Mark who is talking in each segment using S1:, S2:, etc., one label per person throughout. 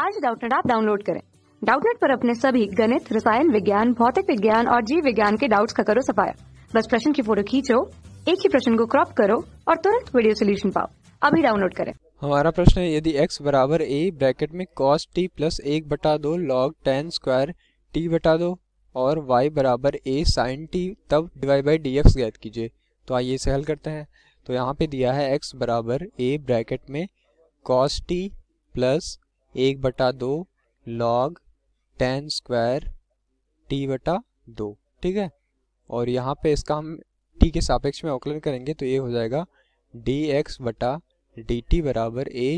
S1: आज डाउटनेट आप डाउनलोड करें डाउटनेट पर अपने सभी गणित रसायन विज्ञान भौतिक विज्ञान और जीव विज्ञान के डाउट्स का करो सफाया बस प्रश्न की फोटो खींचो एक ही प्रश्न को क्रॉप करो और तुरंत वीडियो सोल्यूशन पाओ अभी डाउनलोड करें हमारा प्रश्न है यदि x बराबर ए ब्रैकेट में cos t प्लस एक बटा दो लॉग टेन स्क्वायर टी बटा दो और y बराबर ए साइन टी तब डिवाई बाई डी एक्स ज्ञात कीजिए तो आइए इसे हल करते हैं तो यहाँ पे दिया है x बराबर ए ब्रैकेट में cos t प्लस एक बटा दो लॉग टेन स्क्वायर टी बटा दो ठीक है और यहाँ पे इसका हम टी के सापेक्ष में अवकलन करेंगे तो ये हो जाएगा डी एक्स बटा डी टी बराबर ए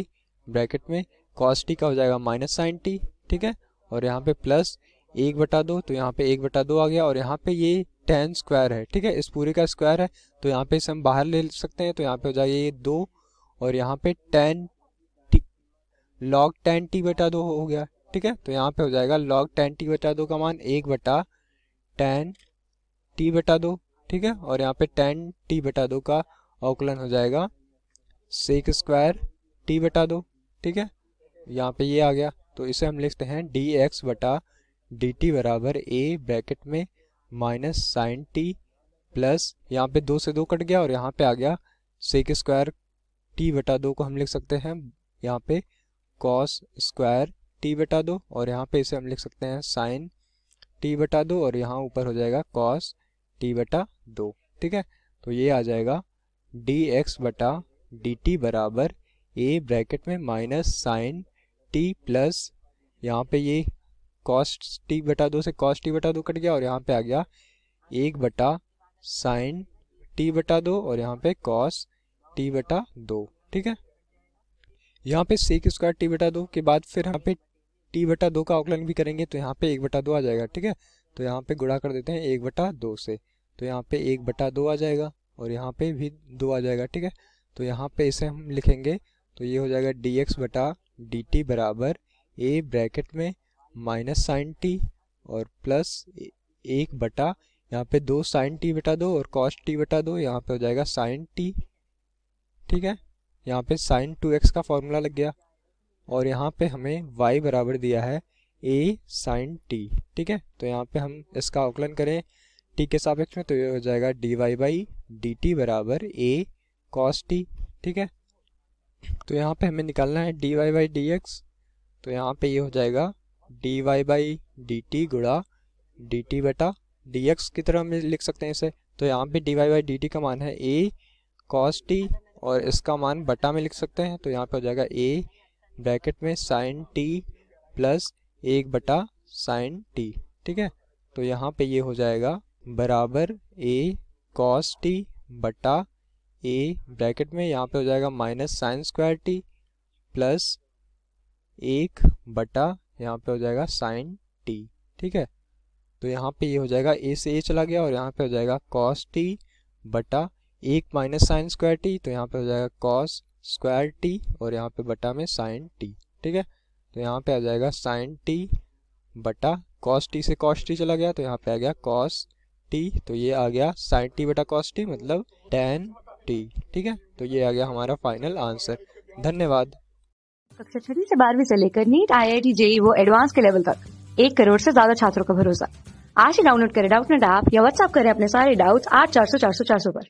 S1: ब्रैकेट में कॉस टी का हो जाएगा माइनस साइन टी ठीक है और यहाँ पे प्लस एक बटा दो तो यहाँ पे एक बटा दो आ गया और यहाँ पे ये टेन स्क्वायर है ठीक है इस पूरे का स्क्वायर है तो यहाँ पे इसे हम बाहर ले सकते हैं तो यहाँ पे हो जाएगा ये दो और यहाँ पे टेन लॉग टेन टी बटा दो हो गया ठीक है तो यहाँ पे हो जाएगा लॉग टेन टी बटा दो का मान एक बटा टेन टी बटा दो ठीक है और यहाँ पे टेन टी बटा दो का अवकलन हो जाएगा सेक स्क्वायर टी बटा दो ठीक है यहाँ पे ये यह आ गया तो इसे हम लिखते हैं डी एक्स बटा डी टी बराबर ए ब्रैकेट में माइनस साइन टी प्लस यहाँ पे दो से दो कट गया और यहाँ पे आ गया सेक स्क्वायर टी बटा दो को हम लिख सकते हैं यहाँ पे कॉस स्क्वायर टी बटा दो और यहाँ पे इसे हम लिख सकते हैं साइन टी बटा दो और यहाँ ऊपर हो जाएगा कॉस टी बटा दो ठीक है तो ये आ जाएगा डी एक्स बटा डी टी बराबर ए ब्रैकेट में माइनस साइन टी प्लस यहाँ पे ये कॉस्ट टी बटा दो से कॉस्ट टी बटा दो कट गया और यहाँ पे आ गया एक बटा साइन टी बटा दो और यहाँ पे कॉस टी बटा दो ठीक है यहाँ पे सेक स्क्वायर टी बटा दो के बाद फिर यहाँ पे टी बटा दो का आकलन भी करेंगे तो यहाँ पे एक बटा दो आ जाएगा ठीक है तो यहाँ पे गुड़ा कर देते हैं एक बटा दो से तो यहाँ पे एक बटा दो आ जाएगा और यहाँ पे भी दो आ जाएगा ठीक है तो यहाँ पे इसे हम लिखेंगे तो ये हो जाएगा डी एक्स बटा डी टी बराबर ए ब्रैकेट में माइनस साइन टी और प्लस एक बटा यहाँ पे दो साइन टी बटा दो और कॉस टी बटा दो यहाँ पे हो जाएगा साइन टी ठीक है यहाँ पे साइन टू एक्स का फॉर्मूला लग गया और यहाँ पे हमें वाई बराबर दिया है ए साइन टी ठीक है तो यहाँ पे हम इसका आकलन करें टी के सापेक्ष में तो ये हो जाएगा d y by d t बराबर ए कॉस टी ठीक है तो यहाँ पे हमें निकालना है d y by d x तो यहाँ पे ये यह हो जाएगा d y by d t गुड़ा डी टी बटा डी एक्स की तरह हम लिख सकते हैं इसे तो यहाँ पे d y by d t का मान है ए कॉस टी और इसका मान बटा में लिख सकते हैं तो यहाँ पे हो जाएगा ए ब्रैकेट में साइन टी प्लस एक बटा साइन टी ठीक है तो यहाँ पे ये हो जाएगा बराबर ए कॉस टी बटा ए ब्रैकेट में यहाँ पे हो जाएगा minus sine square t plus एक बटा यहाँ पे हो जाएगा साइन टी ठीक है तो यहाँ पे ये यह हो जाएगा ए से ए चला गया और यहाँ पे हो जाएगा कॉस टी बटा एक माइनस साइन स्क्वायर टी तो यहाँ पे हो जाएगा कॉस स्क्वायर टी और यहाँ पे बटा में साइन टी ठीक है तो यहाँ पे आ जाएगा साइन टी बटा कॉस टी से कॉस टी चला गया तो यहाँ पे आ गया कॉस टी तो ये आ गया साइन टी बटा कॉस टी मतलब टेन टी ठीक है तो ये आ गया हमारा फाइनल आंसर धन्यवाद कक्षा छठी से बारहवीं से लेकर NEET I I T JEE वो एडवांस के लेवल तक एक करोड़ से ज्यादा छात्रों का भरोसा आज ही डाउनलोड करें डाउट नेट ऐप या व्हाट्सएप करें अपने सारे डाउट्स आठ चार सौ चार सौ चार सौ पर